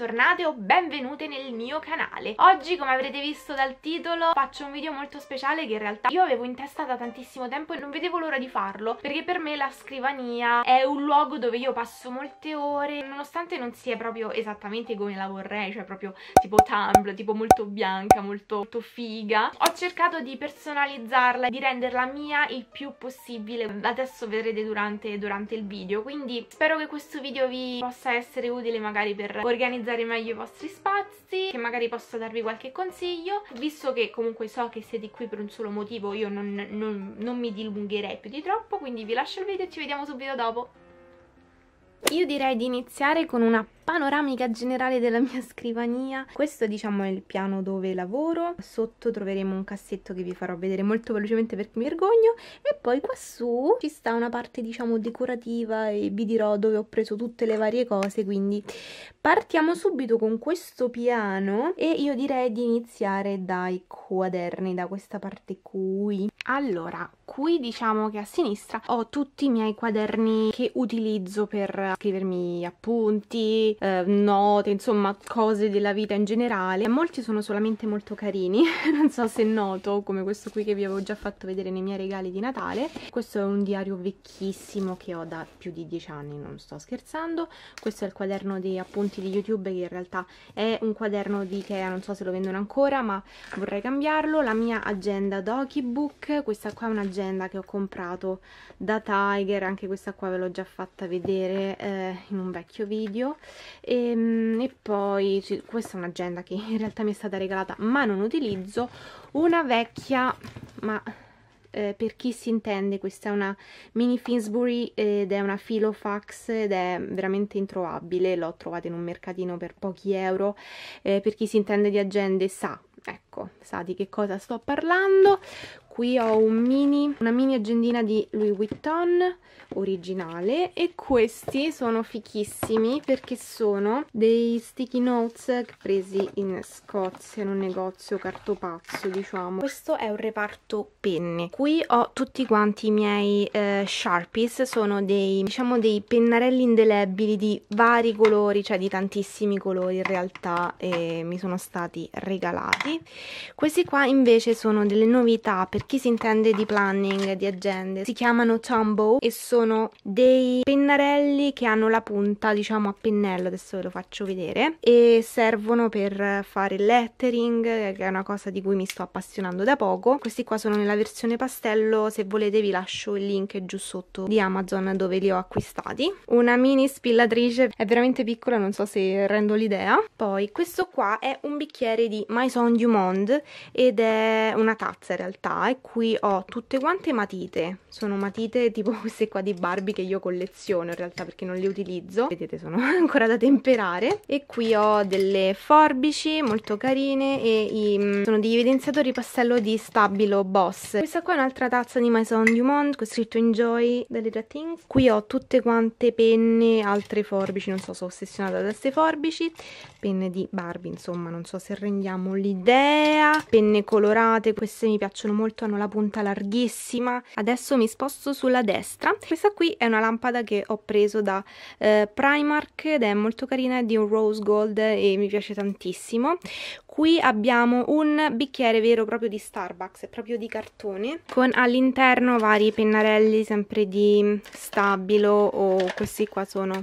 bentornate o benvenute nel mio canale Oggi come avrete visto dal titolo faccio un video molto speciale che in realtà io avevo in testa da tantissimo tempo e non vedevo l'ora di farlo Perché per me la scrivania è un luogo dove io passo molte ore Nonostante non sia proprio esattamente come la vorrei, cioè proprio tipo Tumblr, tipo molto bianca, molto, molto figa Ho cercato di personalizzarla, e di renderla mia il più possibile Adesso vedrete durante, durante il video Quindi spero che questo video vi possa essere utile magari per organizzare organizzare meglio i vostri spazi, che magari posso darvi qualche consiglio, visto che comunque so che siete qui per un solo motivo io non, non, non mi dilungherei più di troppo, quindi vi lascio il video e ci vediamo subito dopo. Io direi di iniziare con una panoramica generale della mia scrivania questo diciamo è il piano dove lavoro sotto troveremo un cassetto che vi farò vedere molto velocemente perché mi vergogno e poi quassù ci sta una parte diciamo decorativa e vi dirò dove ho preso tutte le varie cose quindi partiamo subito con questo piano e io direi di iniziare dai quaderni da questa parte qui allora qui diciamo che a sinistra ho tutti i miei quaderni che utilizzo per scrivermi appunti eh, note, insomma cose della vita in generale. Molti sono solamente molto carini, non so se noto, come questo qui che vi avevo già fatto vedere nei miei regali di Natale. Questo è un diario vecchissimo che ho da più di 10 anni, non sto scherzando. Questo è il quaderno dei appunti di YouTube che in realtà è un quaderno di Ikea, non so se lo vendono ancora, ma vorrei cambiarlo. La mia agenda Dokibook, questa qua è un'agenda che ho comprato da Tiger, anche questa qua ve l'ho già fatta vedere eh, in un vecchio video e, ehm, e poi questa è un'agenda che in realtà mi è stata regalata ma non utilizzo una vecchia ma eh, per chi si intende questa è una mini Finsbury ed è una Filofax ed è veramente introvabile l'ho trovata in un mercatino per pochi euro eh, per chi si intende di agende sa ecco sa di che cosa sto parlando qui ho un mini, una mini agendina di Louis Vuitton originale e questi sono fichissimi perché sono dei sticky notes presi in Scozia in un negozio cartopazzo diciamo questo è un reparto penne qui ho tutti quanti i miei eh, sharpies sono dei diciamo dei pennarelli indelebili di vari colori cioè di tantissimi colori in realtà eh, mi sono stati regalati questi qua invece sono delle novità perché chi si intende di planning di agende. Si chiamano Tombow e sono dei pennarelli che hanno la punta, diciamo, a pennello, adesso ve lo faccio vedere, e servono per fare lettering, che è una cosa di cui mi sto appassionando da poco. Questi qua sono nella versione pastello, se volete vi lascio il link giù sotto di Amazon dove li ho acquistati. Una mini spillatrice, è veramente piccola, non so se rendo l'idea. Poi questo qua è un bicchiere di Maison du Monde ed è una tazza in realtà, e qui ho tutte quante matite sono matite tipo queste qua di Barbie che io colleziono in realtà perché non le utilizzo vedete sono ancora da temperare e qui ho delle forbici molto carine e i, mm, sono degli evidenziatori pastello di Stabilo Boss questa qua è un'altra tazza di Maison Dumont con scritto Enjoy delle Little Things qui ho tutte quante penne altre forbici non so sono ossessionata da queste forbici penne di Barbie insomma non so se rendiamo l'idea penne colorate queste mi piacciono molto sotto hanno la punta larghissima adesso mi sposto sulla destra questa qui è una lampada che ho preso da eh, Primark ed è molto carina è di un rose gold e mi piace tantissimo Qui abbiamo un bicchiere vero proprio di Starbucks, proprio di cartone, con all'interno vari pennarelli sempre di stabilo o questi qua sono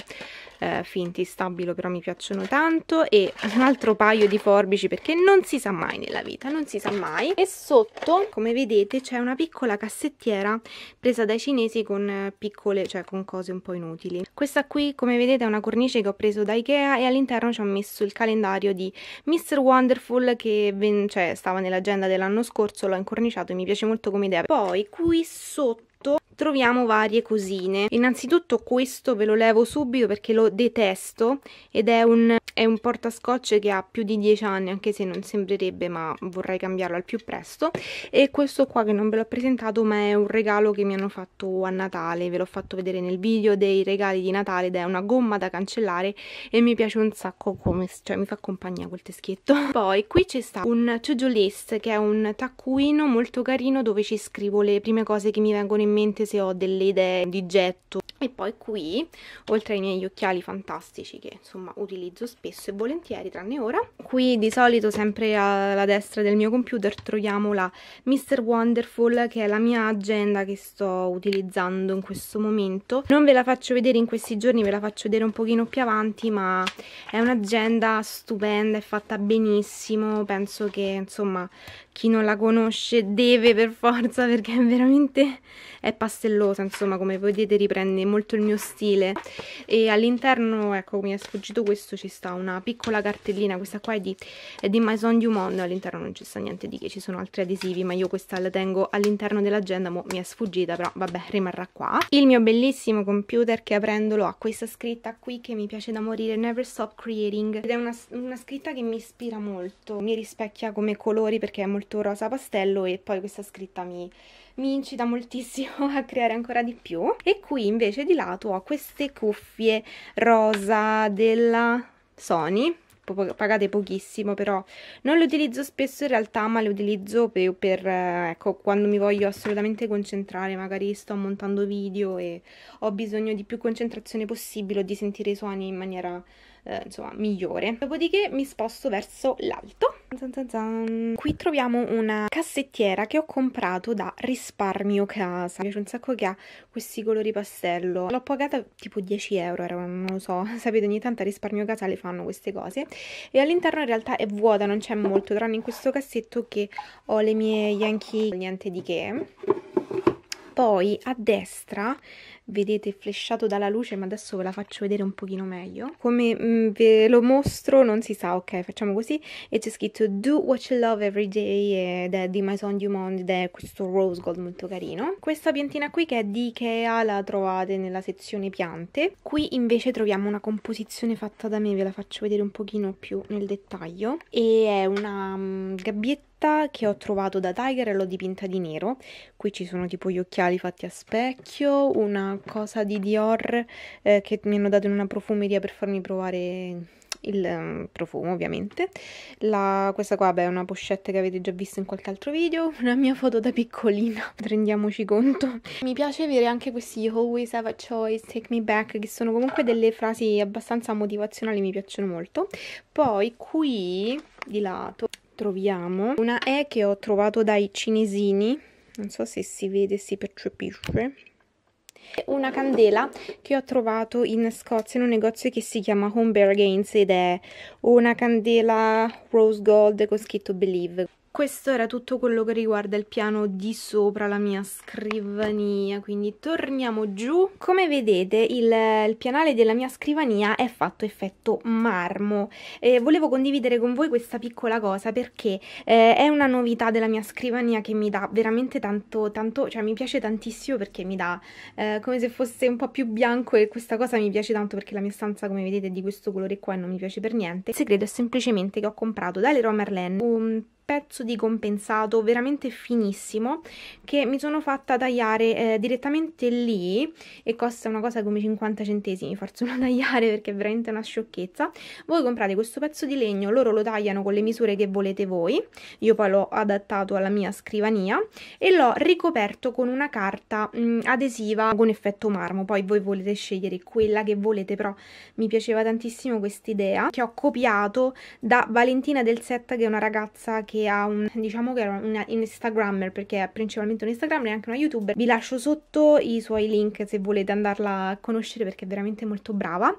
eh, finti stabilo però mi piacciono tanto e un altro paio di forbici perché non si sa mai nella vita non si sa mai e sotto come vedete c'è una piccola cassettiera presa dai cinesi con piccole cioè con cose un po' inutili questa qui come vedete è una cornice che ho preso da Ikea e all'interno ci ho messo il calendario di Mr. Wonder Wonderful che ven- cioè, stava nell'agenda dell'anno scorso, l'ho incorniciato e mi piace molto come idea. Poi qui sotto troviamo varie cosine. Innanzitutto questo ve lo levo subito perché lo detesto ed è un è un portascotch che ha più di 10 anni anche se non sembrerebbe ma vorrei cambiarlo al più presto e questo qua che non ve l'ho presentato ma è un regalo che mi hanno fatto a Natale ve l'ho fatto vedere nel video dei regali di Natale ed è una gomma da cancellare e mi piace un sacco come cioè mi fa compagnia quel teschietto poi qui c'è sta un list che è un taccuino molto carino dove ci scrivo le prime cose che mi vengono in mente se ho delle idee di getto e poi qui oltre ai miei occhiali fantastici che insomma utilizzo spesso spesso e volentieri, tranne ora. Qui di solito sempre alla destra del mio computer troviamo la Mr. Wonderful che è la mia agenda che sto utilizzando in questo momento. Non ve la faccio vedere in questi giorni, ve la faccio vedere un pochino più avanti, ma è un'agenda stupenda, è fatta benissimo, penso che insomma chi non la conosce deve per forza perché è veramente è pastellosa, insomma come vedete riprende molto il mio stile e all'interno, ecco mi è sfuggito questo, ci sta una piccola cartellina, questa qua è di, è di Maison Dumont, all'interno non ci sta niente di che, ci sono altri adesivi, ma io questa la tengo all'interno dell'agenda, mi è sfuggita, però vabbè, rimarrà qua. Il mio bellissimo computer che aprendolo ha questa scritta qui che mi piace da morire, Never Stop Creating, ed è una, una scritta che mi ispira molto, mi rispecchia come colori perché è molto rosa pastello e poi questa scritta mi mi incita moltissimo a creare ancora di più e qui invece di lato ho queste cuffie rosa della Sony, pagate pochissimo però non le utilizzo spesso in realtà ma le utilizzo per, per ecco, quando mi voglio assolutamente concentrare magari sto montando video e ho bisogno di più concentrazione possibile o di sentire i suoni in maniera eh, insomma migliore. Dopodiché mi sposto verso l'alto. Qui troviamo una cassettiera che ho comprato da risparmio casa. Mi piace un sacco che ha questi colori pastello. L'ho pagata tipo 10 euro, non lo so. Sapete, ogni tanto a risparmio casa le fanno queste cose. E all'interno in realtà è vuota, non c'è molto, tranne in questo cassetto che ho le mie Yankee, niente di che. Poi a destra vedete flesciato dalla luce, ma adesso ve la faccio vedere un pochino meglio. Come mm, ve lo mostro non si sa, ok, facciamo così. E c'è scritto Do What You Love Every Day ed è di Maison du Monde ed è questo rose gold molto carino. Questa piantina qui che è di Ikea la trovate nella sezione piante. Qui invece troviamo una composizione fatta da me, ve la faccio vedere un pochino più nel dettaglio. E è una mm, gabbietta che ho trovato da Tiger e l'ho dipinta di nero. Qui ci sono tipo gli occhiali fatti a specchio, una cosa di Dior eh, che mi hanno dato in una profumeria per farmi provare il um, profumo ovviamente la, questa qua beh, è una pochette che avete già visto in qualche altro video una mia foto da piccolina rendiamoci conto mi piace avere anche questi always have a choice take me back che sono comunque delle frasi abbastanza motivazionali mi piacciono molto poi qui di lato troviamo una E che ho trovato dai cinesini non so se si vede si percepisce una candela che ho trovato in Scozia in un negozio che si chiama Home Gains ed è una candela rose gold con scritto Believe questo era tutto quello che riguarda il piano di sopra la mia scrivania, quindi torniamo giù. Come vedete il, il pianale della mia scrivania è fatto effetto marmo. Eh, volevo condividere con voi questa piccola cosa perché eh, è una novità della mia scrivania che mi dà veramente tanto, tanto, cioè mi piace tantissimo perché mi dà eh, come se fosse un po' più bianco e questa cosa mi piace tanto perché la mia stanza come vedete è di questo colore qua e non mi piace per niente. Il segreto è semplicemente che ho comprato da Leroy Merlin un pezzo di compensato veramente finissimo che mi sono fatta tagliare eh, direttamente lì e costa una cosa come 50 centesimi farselo tagliare perché è veramente una sciocchezza voi comprate questo pezzo di legno loro lo tagliano con le misure che volete voi io poi l'ho adattato alla mia scrivania e l'ho ricoperto con una carta mh, mm, adesiva con effetto marmo poi voi volete scegliere quella che volete però mi piaceva tantissimo questa idea che ho copiato da Valentina del Setta che è una ragazza che che ha un, diciamo che era un Instagrammer, perché è principalmente un Instagrammer e anche una YouTuber. Vi lascio sotto i suoi link se volete andarla a conoscere perché è veramente molto brava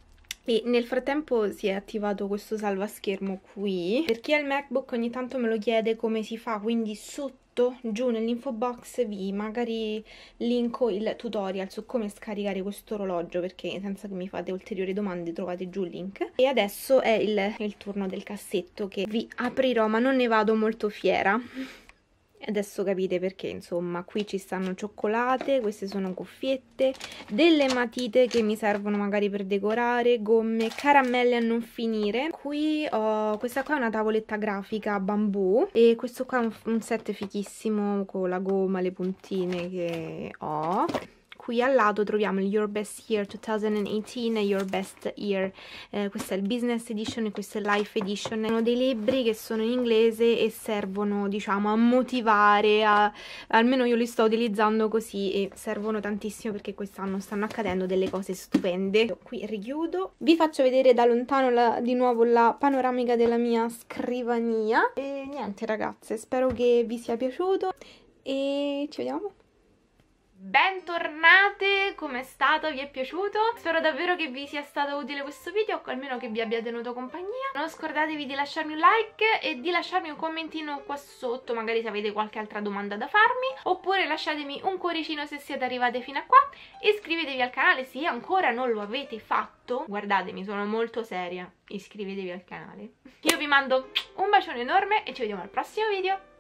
e nel frattempo si è attivato questo salvaschermo qui per chi ha il macbook ogni tanto me lo chiede come si fa quindi sotto giù nell'info box vi magari linko il tutorial su come scaricare questo orologio perché senza che mi fate ulteriori domande trovate giù il link e adesso è il, il turno del cassetto che vi aprirò ma non ne vado molto fiera adesso capite perché insomma qui ci stanno cioccolate queste sono cuffiette delle matite che mi servono magari per decorare gomme caramelle a non finire qui ho questa qua è una tavoletta grafica bambù e questo qua è un set fichissimo con la gomma le puntine che ho qui al lato troviamo il Your Best Year 2018 e Your Best Year, eh, questo è il Business Edition e questa è Life Edition, sono dei libri che sono in inglese e servono diciamo a motivare, a, almeno io li sto utilizzando così e servono tantissimo perché quest'anno stanno accadendo delle cose stupende. Io qui richiudo, vi faccio vedere da lontano la, di nuovo la panoramica della mia scrivania e niente ragazze, spero che vi sia piaciuto e ci vediamo Bentornate, come è stato? Vi è piaciuto? Spero davvero che vi sia stato utile questo video o almeno che vi abbia tenuto compagnia. Non scordatevi di lasciarmi un like e di lasciarmi un commentino qua sotto, magari se avete qualche altra domanda da farmi, oppure lasciatemi un cuoricino se siete arrivate fino a qua, iscrivetevi al canale se ancora non lo avete fatto. Guardatemi, sono molto seria, iscrivetevi al canale. Io vi mando un bacione enorme e ci vediamo al prossimo video.